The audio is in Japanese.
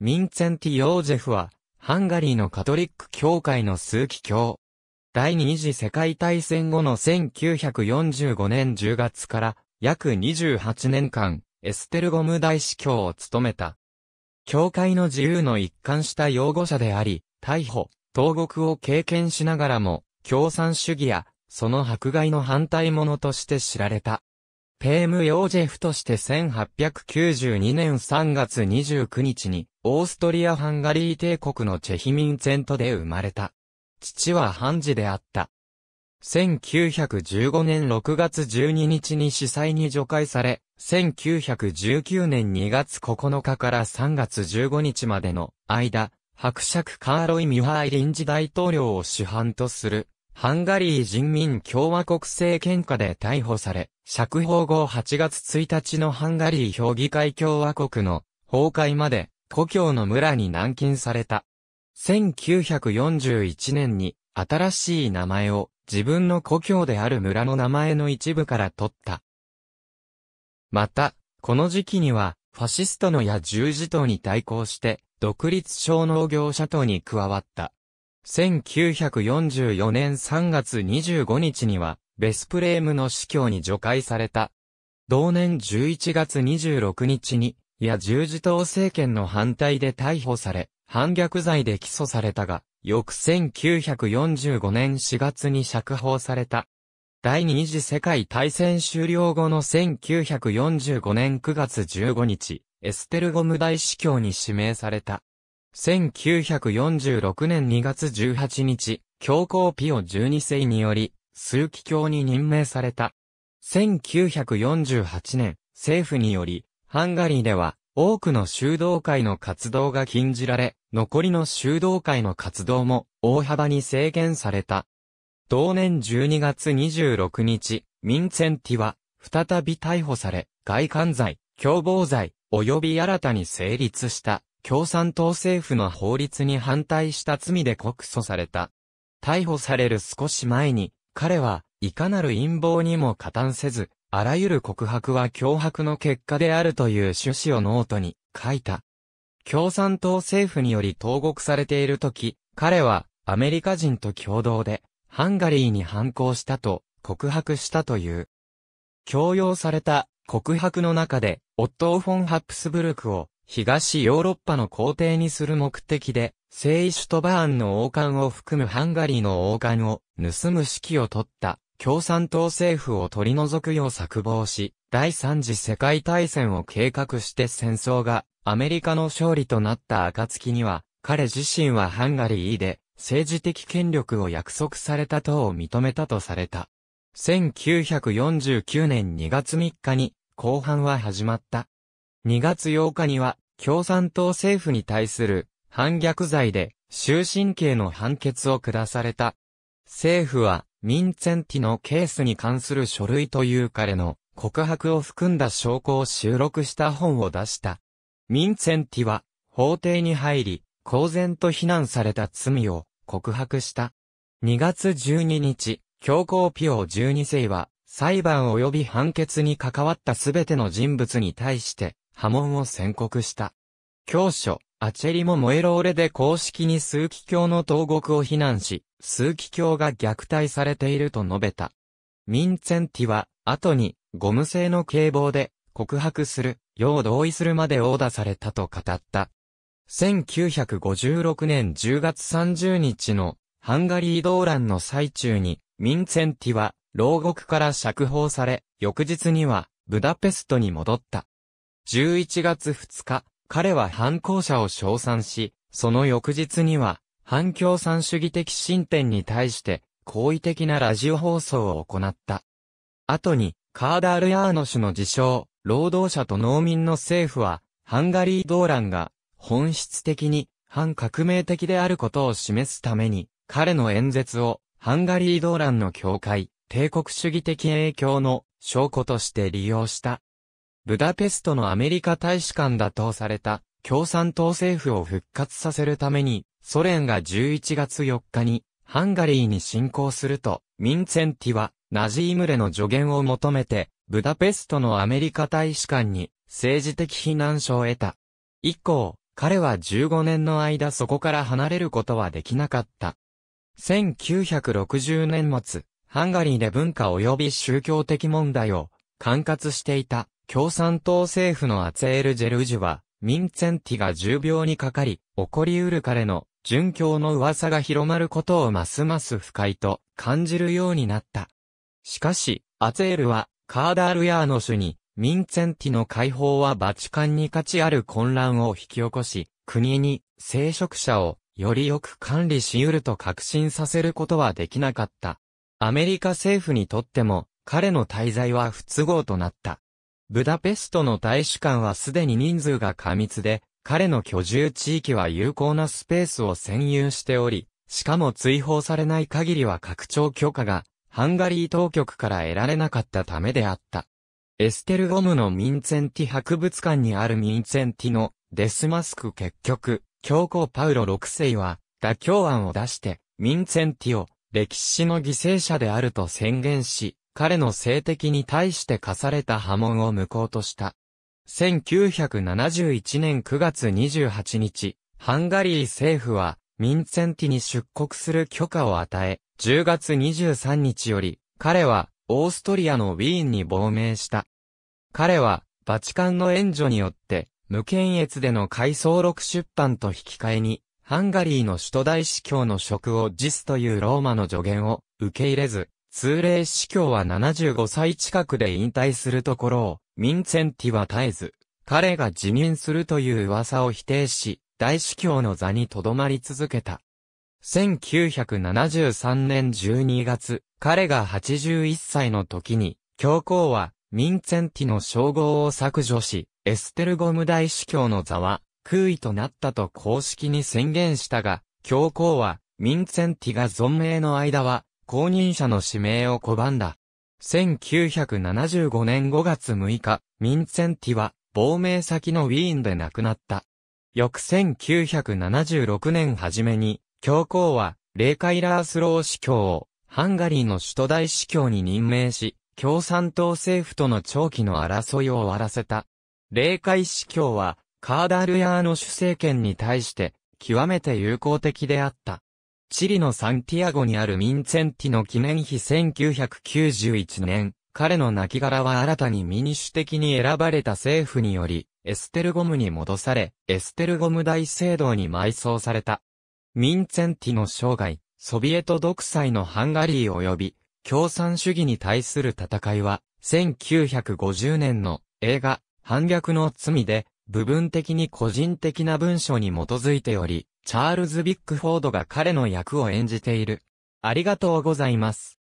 ミンツェンティ・ヨージェフは、ハンガリーのカトリック教会の数奇教。第二次世界大戦後の1945年10月から約28年間、エステルゴム大司教を務めた。教会の自由の一貫した擁護者であり、逮捕、投獄を経験しながらも、共産主義や、その迫害の反対者として知られた。ペーム・ヨージェフとして1892年3月29日に、オーストリア・ハンガリー帝国のチェヒミンツェントで生まれた。父はハンジであった。1915年6月12日に司祭に除外され、1919年2月9日から3月15日までの間、伯爵カーロイ・ミュハイ臨時大統領を主犯とするハンガリー人民共和国政権下で逮捕され、釈放後8月1日のハンガリー評議会共和国の崩壊まで故郷の村に軟禁された。1941年に新しい名前を自分の故郷である村の名前の一部から取った。また、この時期にはファシストのや十字党に対抗して独立小農業者党に加わった。1944年3月25日には、ベスプレームの司教に除外された。同年11月26日に、や十字党政権の反対で逮捕され、反逆罪で起訴されたが、翌1945年4月に釈放された。第二次世界大戦終了後の1945年9月15日、エステルゴム大司教に指名された。1946年2月18日、教皇ピオ12世により、枢機卿に任命された。1948年、政府により、ハンガリーでは、多くの修道会の活動が禁じられ、残りの修道会の活動も大幅に制限された。同年12月26日、ミンセェンティは、再び逮捕され、外観罪、共謀罪、及び新たに成立した、共産党政府の法律に反対した罪で告訴された。逮捕される少し前に、彼はいかなる陰謀にも加担せず、あらゆる告白は脅迫の結果であるという趣旨をノートに書いた。共産党政府により投獄されている時、彼はアメリカ人と共同でハンガリーに反抗したと告白したという。強要された告白の中で、オットー・フォン・ハプスブルクを東ヨーロッパの皇帝にする目的で、聖イシュトバーンの王冠を含むハンガリーの王冠を盗む指揮を取った共産党政府を取り除くよう策謀し、第三次世界大戦を計画して戦争がアメリカの勝利となった暁には、彼自身はハンガリーで政治的権力を約束された党を認めたとされた。1949年2月3日に後半は始まった。2月8日には、共産党政府に対する反逆罪で終身刑の判決を下された。政府は、ミンツェンティのケースに関する書類という彼の告白を含んだ証拠を収録した本を出した。ミンツェンティは、法廷に入り、公然と非難された罪を告白した。2月12日、教皇ピオ12世は、裁判及び判決に関わったすべての人物に対して、波紋を宣告した。教書、アチェリもモエローレで公式に数奇教の投獄を非難し、数奇教が虐待されていると述べた。ミンツェンティは、後に、ゴム製の警棒で、告白する、よう同意するまで殴打されたと語った。1956年10月30日の、ハンガリー動乱の最中に、ミンツェンティは、牢獄から釈放され、翌日には、ブダペストに戻った。11月2日、彼は反抗者を称賛し、その翌日には、反共産主義的進展に対して、好意的なラジオ放送を行った。後に、カーダール・ヤーノ氏の自称、労働者と農民の政府は、ハンガリー動乱が、本質的に、反革命的であることを示すために、彼の演説を、ハンガリー動乱の境界、帝国主義的影響の証拠として利用した。ブダペストのアメリカ大使館打倒された共産党政府を復活させるために、ソ連が11月4日にハンガリーに侵攻すると、ミンツェンティはナジームレの助言を求めて、ブダペストのアメリカ大使館に政治的避難所を得た。以降、彼は15年の間そこから離れることはできなかった。1960年末、ハンガリーで文化及び宗教的問題を管轄していた共産党政府のアツエール・ジェルジュは、ミンツェンティが重病にかかり、起こりうる彼の、殉教の噂が広まることをますます不快と感じるようになった。しかし、アツエールは、カーダール・ヤーノシュに、ミンツェンティの解放はバチカンに価値ある混乱を引き起こし、国に聖職者をよりよく管理し得ると確信させることはできなかった。アメリカ政府にとっても彼の滞在は不都合となった。ブダペストの大使館はすでに人数が過密で、彼の居住地域は有効なスペースを占有しており、しかも追放されない限りは拡張許可が、ハンガリー当局から得られなかったためであった。エステルゴムのミンツェンティ博物館にあるミンツェンティのデスマスク結局、教皇パウロ6世は、妥協案を出して、ミンツェンティを歴史の犠牲者であると宣言し、彼の性的に対して課された波紋を向こうとした。1971年9月28日、ハンガリー政府は、ミンツェンティに出国する許可を与え、10月23日より、彼は、オーストリアのウィーンに亡命した。彼は、バチカンの援助によって、無検閲での回想録出版と引き換えに、ハンガリーの首都大司教の職を辞すというローマの助言を受け入れず、通例司教は75歳近くで引退するところを、ミンツェンティは絶えず、彼が辞任するという噂を否定し、大司教の座に留まり続けた。1973年12月、彼が81歳の時に、教皇は、ミンツェンティの称号を削除し、エステルゴム大司教の座は、空位となったと公式に宣言したが、教皇は、ミンツェンティが存命の間は、公認者の指名を拒んだ。1975年5月6日、ミンセンティは、亡命先のウィーンで亡くなった。翌1976年初めに、教皇は、レイカイラースロー司教を、ハンガリーの首都大司教に任命し、共産党政府との長期の争いを終わらせた。レ界カイ司教は、カーダルヤーの主政権に対して、極めて友好的であった。チリのサンティアゴにあるミンツェンティの記念碑1991年、彼の亡骸は新たに民主的に選ばれた政府により、エステルゴムに戻され、エステルゴム大聖堂に埋葬された。ミンツェンティの生涯、ソビエト独裁のハンガリー及び、共産主義に対する戦いは、1950年の映画、反逆の罪で、部分的に個人的な文書に基づいており、チャールズ・ビッグフォードが彼の役を演じている。ありがとうございます。